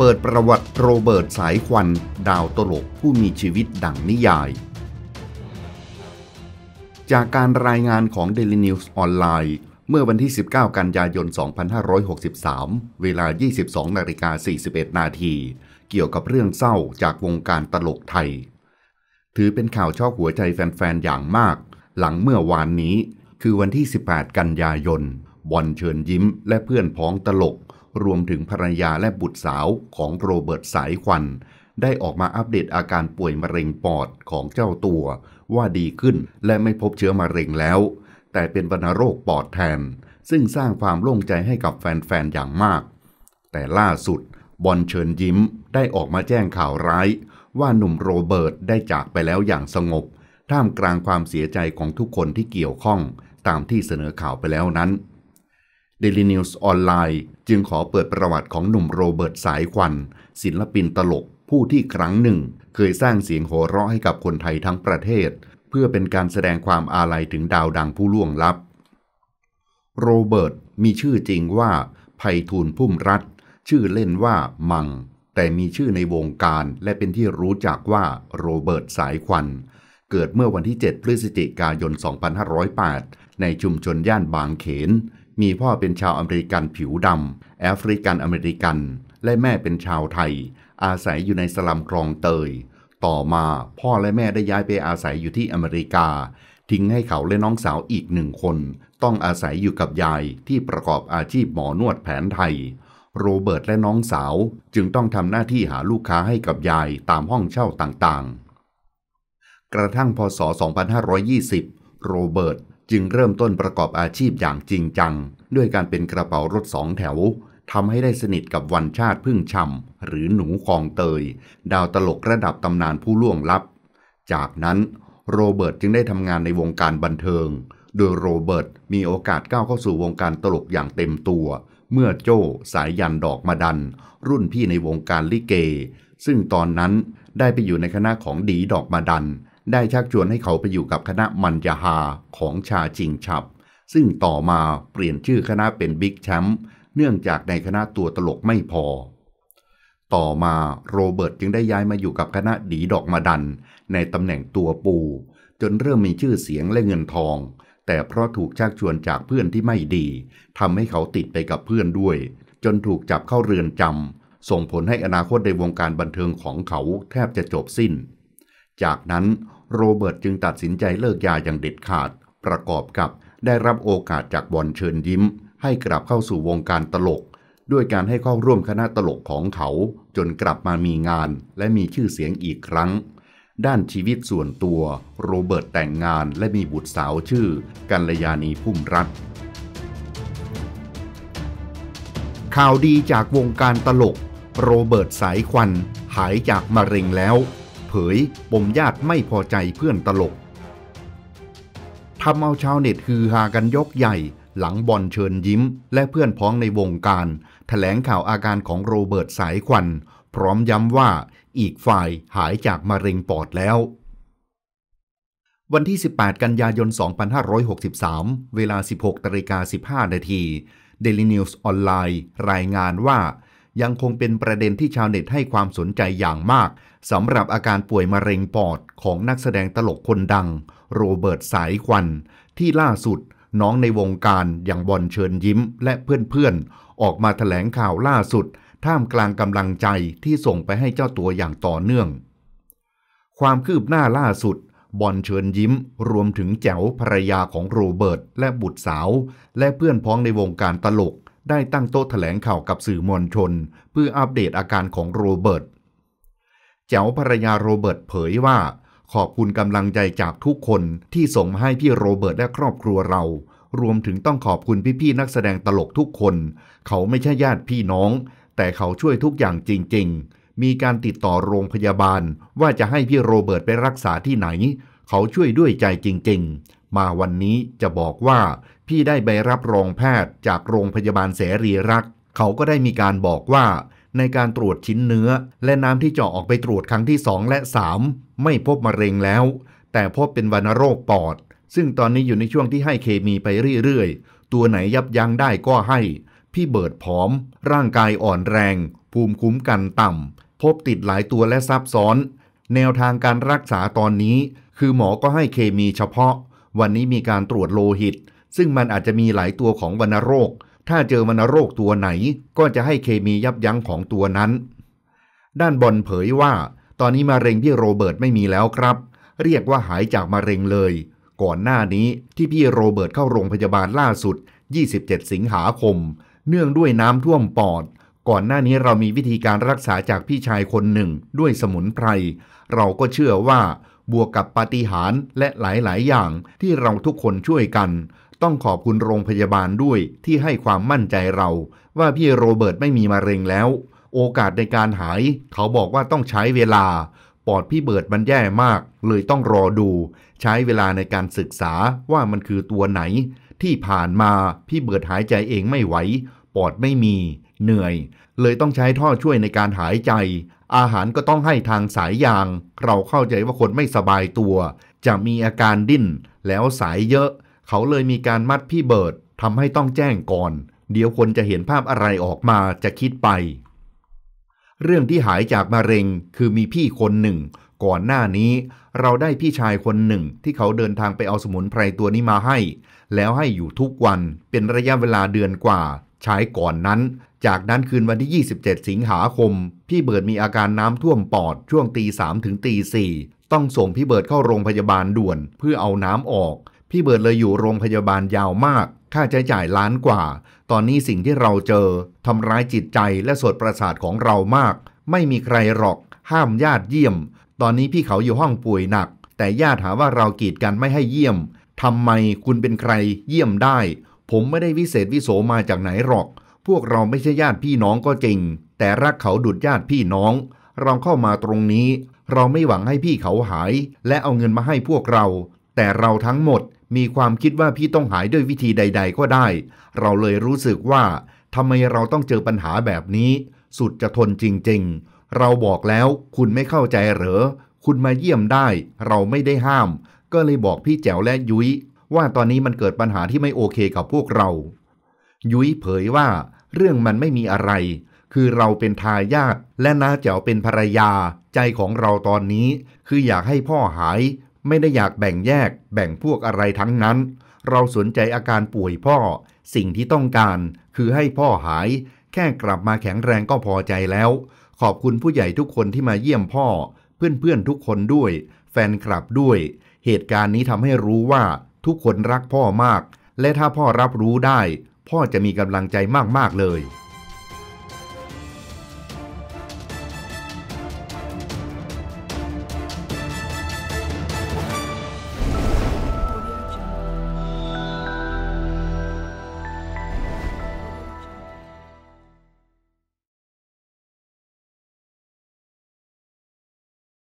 เปิดประวัติโรเบิร์ตสายควัน ดาวตลกผู้มีชีวิตดังนิยาย จากการรายงานของ Daily News ออนไลน์เมื่อวันที่ 19 กันยายน 2563 เวลา 22 นาฬิกา 41 นาที เกี่ยวกับเรื่องเศร้าจากวงการตลกไทย ถือเป็นข่าวชอบหัวใจแฟนๆ อย่างมาก หลังเมื่อวานนี้คือวันที่ 18 กันยายนบอลเชิญยิ้ม และเพื่อนพ้องตลกรวมถึงภรรยาและบุตรสาวของโรเบิร์ตสายควันได้ออกมาอัปเดตอาการป่วยมะเร็งปอดของเจ้าตัว ว่าดีขึ้นและไม่พบเชื้อมะเร็งแล้ว แต่เป็นวัณโรคปอดแทน ซึ่งสร้างความโล่งใจให้กับแฟนๆอย่างมาก แต่ล่าสุดบอลเชิญยิ้ม ได้ออกมาแจ้งข่าวร้าย ว่าหนุ่มโรเบิร์ตได้จากไปแล้วอย่างสงบ ท่ามกลางความเสียใจของทุกคนที่เกี่ยวข้อง ตามที่เสนอข่าวไปแล้วนั้นดลี l นิวส์ออนไลน์จึงขอเปิดประวัติของหนุ่มโรเบิร์ตสายควันศิลปินตลกผู้ที่ครั้งหนึ่ง เคยสร้างเสียงโห่ร้องให้กับคนไทยทั้งประเทศ เพื่อเป็นการแสดงความอาลัยถึงดาวดังผู้ล่วงลับ โรเบิร์ตมีชื่อจริงว่าไพฑูรย์พุ่มรัฐชื่อเล่นว่า มังแต่มีชื่อในวงการ และเป็นที่รู้จักว่าโรเบิร์ตสายควันเกิดเมื่อวันที่ 7 พฤศจิกายน2508 ในชุมชนย่านบางเขนมีพ่อเป็นชาวอเมริกันผิวดำแอฟริกันอเมริกันและแม่เป็นชาวไทย อาศัยอยู่ในสลัมครองเตย ต่อมาพ่อและแม่ได้ย้ายไปอาศัยอยู่ที่อเมริกา ทิ้งให้เขาและน้องสาวอีกหนึ่งคน ต้องอาศัยอยู่กับยายที่ประกอบอาชีพหมอนวดแผนไทย โรเบิร์ตและน้องสาวจึงต้องทำหน้าที่หาลูกค้าให้กับยายตามห้องเช่าต่างๆ กระทั่ง พศ 2520 โรเบิร์ตจึงเริ่มต้นประกอบอาชีพอย่างจริงจัง ด้วยการเป็นกระเป๋ารถสองแถวทำให้ได้สนิทกับวันชาติพึ่งชำหรือหนูคองเตย ดาวตลกระดับตำนานผู้ล่วงลับ จากนั้นโรเบิร์ตจึงได้ทำงานในวงการบันเทิง โดยโรเบิร์ตมีโอกาสก้าวเข้าสู่วงการตลกอย่างเต็มตัว เมื่อโจ้สายยันดอกมาดัน รุ่นพี่ในวงการลิเก ซึ่งตอนนั้นได้ไปอยู่ในคณะของดีดอกมาดันได้ชักชวนให้เขาไปอยู่กับคณะ มัญญาฮาของชาจิงฉับ ซึ่งต่อมาเปลี่ยนชื่อคณะเป็นบิ๊กแชมป์เนื่องจากในคณะตัวตลกไม่พอ ต่อมาโรเบิร์ตจึงได้ย้ายมาอยู่กับคณะดีดอกมาดัน ในตำแหน่งตัวปู จนเริ่มมีชื่อเสียงและเงินทอง แต่เพราะถูกชักชวนจากเพื่อนที่ไม่ดีทำให้เขาติดไปกับเพื่อนด้วย จนถูกจับเข้าเรือนจำส่งผลให้อนาคตในวงการบันเทิงของเขาแทบจะจบสิ้น จากนั้นโรเบิร์ตจึงตัดสินใจเลิกยาอย่างเด็ดขาด ประกอบกับได้รับโอกาสจากบอลเชิญยิ้ม ให้กลับเข้าสู่วงการตลก ด้วยการให้เข้าร่วมคณะตลกของเขา จนกลับมามีงานและมีชื่อเสียงอีกครั้ง ด้านชีวิตส่วนตัวโรเบิร์ตแต่งงานและมีบุตรสาวชื่อกัลยาณีพุ่มรัตข่าวดีจากวงการตลกโรเบิร์ตสายควันหายจากมะเร็งแล้วผยปมญาติไม่พอใจเพื่อนตลกทำเอาชาวเน็ตฮือฮากันยกใหญ่ หลังบอลเชิญยิ้ม และเพื่อนพ้องในวงการถแถลงข่าวอาการของโรเบิร์ตสายควัน พร้อมย้ำว่า อีกฝ่ายหายจากมะเร็งปอดแล้ว วันที่ 18 กันยายน 2563 เวลา 16ตริกา15นาที Daily n e ส์ออนไลน์รายงานว่ายังคงเป็นประเด็นที่ชาวเน็ตให้ความสนใจอย่างมากสำหรับอาการป่วยมะเร็งปอดของนักแสดงตลกคนดัง โรเบิร์ตสายควันที่ล่าสุด น้องในวงการอย่างบอลเชิญยิ้ม และเพื่อนๆออกมาถแถลงข่าวล่าสุด ท่ามกลางกำลังใจที่ส่งไปให้เจ้าตัวอย่างต่อเนื่อง ความคืบหน้าล่าสุด บอลเชิญยิ้ม รวมถึงแจ๋วภรรยาของโรเบิร์ต และบุตรสาว และเพื่อนพ้องในวงการตลกได้ตั้งโต๊ะแถลงข่าวกับสื่อมวลชน เพื่ออัปเดตอาการของโรเบิร์ตแจ๋วภรรยาโรเบิร์ตเผยว่า ขอบคุณกำลังใจจากทุกคนที่ส่งมาให้พี่โรเบิร์ตและครอบครัวเรา รวมถึงต้องขอบคุณพี่ๆนักแสดงตลกทุกคน เขาไม่ใช่ญาติพี่น้อง แต่เขาช่วยทุกอย่างจริงๆ มีการติดต่อโรงพยาบาลว่าจะให้พี่โรเบิร์ตไปรักษาที่ไหน เขาช่วยด้วยใจจริงๆ มาวันนี้จะบอกว่าพี่ได้ใบรับรองแพทย์จากโรงพยาบาลเสรีรัก เขาก็ได้มีการบอกว่า ในการตรวจชิ้นเนื้อ และน้ำที่เจาะออกไปตรวจครั้งที่ 2 และ 3 ไม่พบมะเร็งแล้ว แต่พบเป็นวัณโรคปอด ซึ่งตอนนี้อยู่ในช่วงที่ให้เคมีไปเรื่อย ๆ ตัวไหนยับยั้งได้ก็ให้ พี่เบิดผอม ร่างกายอ่อนแรง ภูมิคุ้มกันต่ำพบติดหลายตัวและซับซ้อน แนวทางการรักษาตอนนี้ คือหมอก็ให้เคมีเฉพาะ วันนี้มีการตรวจโลหิตซึ่งมันอาจจะมีหลายตัวของวัณโรค ถ้าเจอวัณโรคตัวไหน ก็จะให้เคมียับยั้งของตัวนั้น ด้านบอลเผยว่า ตอนนี้มะเร็งพี่โรเบิร์ตไม่มีแล้วครับ เรียกว่าหายจากมะเร็งเลย ก่อนหน้านี้ที่พี่โรเบิร์ตเข้าโรงพยาบาลล่าสุด 27 สิงหาคม เนื่องด้วยน้ำท่วมปอด ก่อนหน้านี้เรามีวิธีการรักษาจากพี่ชายคนหนึ่ง ด้วยสมุนไพร เราก็เชื่อว่า บวกกับปาฏิหาริย์และหลายๆ อย่างที่เราทุกคนช่วยกันต้องขอบคุณโรงพยาบาลด้วยที่ให้ความมั่นใจเรา ว่าพี่โรเบิร์ตไม่มีมะเร็งแล้ว โอกาสในการหาย เขาบอกว่าต้องใช้เวลาปอดพี่เบิร์ตมันแย่มาก เลยต้องรอดู ใช้เวลาในการศึกษาว่ามันคือตัวไหน ที่ผ่านมาพี่เบิร์ตหายใจเองไม่ไหวปอดไม่มี เหนื่อย เลยต้องใช้ท่อช่วยในการหายใจ อาหารก็ต้องให้ทางสายยาง เราเข้าใจว่าคนไม่สบายตัว จะมีอาการดิ้นแล้วสายเยอะเขาเลยมีการมัดพี่เบิร์ดทำให้ต้องแจ้งก่อน เดี๋ยวคนจะเห็นภาพอะไรออกมาจะคิดไป เรื่องที่หายจากมะเร็งคือมีพี่คนหนึ่ง ก่อนหน้านี้ เราได้พี่ชายคนหนึ่ง ที่เขาเดินทางไปเอาสมุนไพรตัวนี้มาให้ แล้วให้อยู่ทุกวันเป็นระยะเวลาเดือนกว่า ใช้ก่อนนั้น จากนั้นคืนวันที่ 27 สิงหาคม พี่เบิร์ดมีอาการน้ำท่วมปอดช่วงตีสามถึงตีสี่ต้องส่งพี่เบิร์ดเข้าโรงพยาบาลด่วน เพื่อเอาน้ำออกพี่เบิร์ดเลยอยู่โรงพยาบาลยาวมาก ค่าใช้จ่ายล้านกว่า ตอนนี้สิ่งที่เราเจอทำร้ายจิตใจและสดประสาทของเรามาก ไม่มีใครหรอก ห้ามญาติเยี่ยม ตอนนี้พี่เขาอยู่ห้องป่วยหนัก แต่ญาติหาว่าเรากีดกันไม่ให้เยี่ยมทำไมคุณเป็นใครเยี่ยมได้ ผมไม่ได้วิเศษวิโสมาจากไหนหรอก พวกเราไม่ใช่ญาติพี่น้องก็จริง แต่รักเขาดุดญาติพี่น้อง เราเข้ามาตรงนี้ เราไม่หวังให้พี่เขาหาย และเอาเงินมาให้พวกเรา แต่เราทั้งหมดมีความคิดว่าพี่ต้องหายด้วยวิธีใดๆก็ได้ เราเลยรู้สึกว่าทำไมเราต้องเจอปัญหาแบบนี้ สุดจะทนจริงๆ เราบอกแล้วคุณไม่เข้าใจเหรอ คุณมาเยี่ยมได้ เราไม่ได้ห้าม ก็เลยบอกพี่แจ๋วและยุ้ยว่าตอนนี้มันเกิดปัญหาที่ไม่โอเคกับพวกเรา ยุ้ยเผยว่าเรื่องมันไม่มีอะไร คือเราเป็นทายาทและน้าแจ๋วเป็นภรรยา ใจของเราตอนนี้คืออยากให้พ่อหายไม่ได้อยากแบ่งแยก แบ่งพวกอะไรทั้งนั้น เราสนใจอาการป่วยพ่อ สิ่งที่ต้องการคือให้พ่อหาย แค่กลับมาแข็งแรงก็พอใจแล้ว ขอบคุณผู้ใหญ่ทุกคนที่มาเยี่ยมพ่อ เพื่อนๆทุกคนด้วย แฟนคลับด้วย เหตุการณ์นี้ทำให้รู้ว่าทุกคนรักพ่อมาก และถ้าพ่อรับรู้ได้ พ่อจะมีกำลังใจมากๆเลย